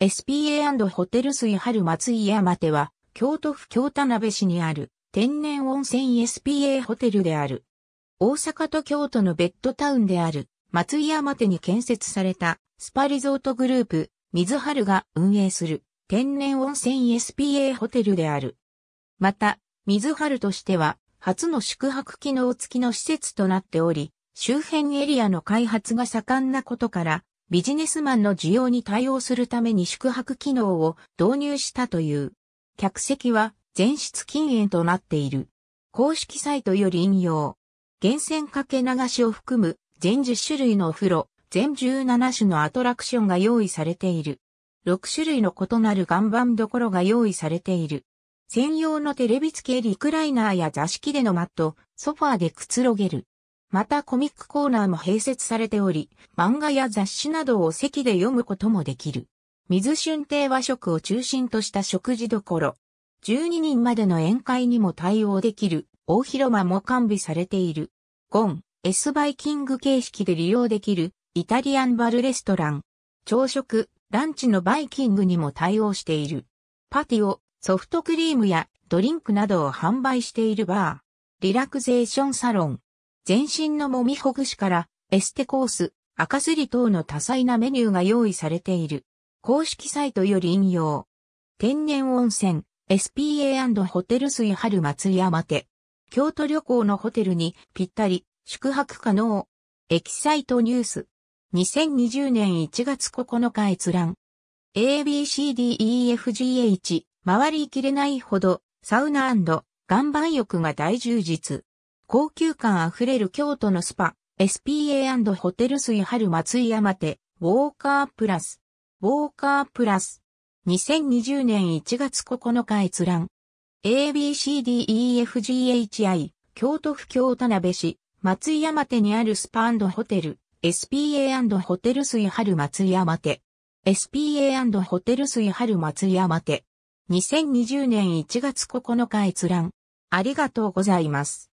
SPA& ホテル水春松井山手は、京都府京田辺市にある天然温泉 SPA ホテルである。大阪と京都のベッドタウンである松井山手に建設されたスパリゾートグループ水春が運営する天然温泉 SPA ホテルである。また、水春としては初の宿泊機能付きの施設となっており、周辺エリアの開発が盛んなことから、ビジネスマンの需要に対応するために宿泊機能を導入したという。客席は全室禁煙となっている。公式サイトより引用。源泉かけ流しを含む全10種類のお風呂、全17種のアトラクションが用意されている。6種類の異なる岩盤どころが用意されている。専用のテレビ付けリクライナーや座敷でのマット、ソファーでくつろげる。またコミックコーナーも併設されており、漫画や雑誌などを席で読むこともできる。水春亭和食を中心とした食事どころ。12人までの宴会にも対応できる大広間も完備されている。ゴン、S バイキング形式で利用できるイタリアンバルレストラン。朝食、ランチのバイキングにも対応している。パティオ、ソフトクリームやドリンクなどを販売しているバー。リラクゼーションサロン。全身のもみほぐしから、エステコース、赤すり等の多彩なメニューが用意されている。公式サイトより引用。天然温泉、SPA& ホテル水春祭山手。京都旅行のホテルにぴったり、宿泊可能。エキサイトニュース。2020年1月9日閲覧。ABCDEFGH、回りきれないほど、サウナ岩盤浴が大充実。高級感あふれる京都のスパ、SPA& ホテル水春松井山手、ウォーカープラス。ウォーカープラス。2020年1月9日閲覧。ABCDEFGHI、京都府京田辺市、松井山手にあるスパホテル、SPA& ホテル水春松井山手。SPA& ホテル水春松井山手。2020年1月9日閲覧。ありがとうございます。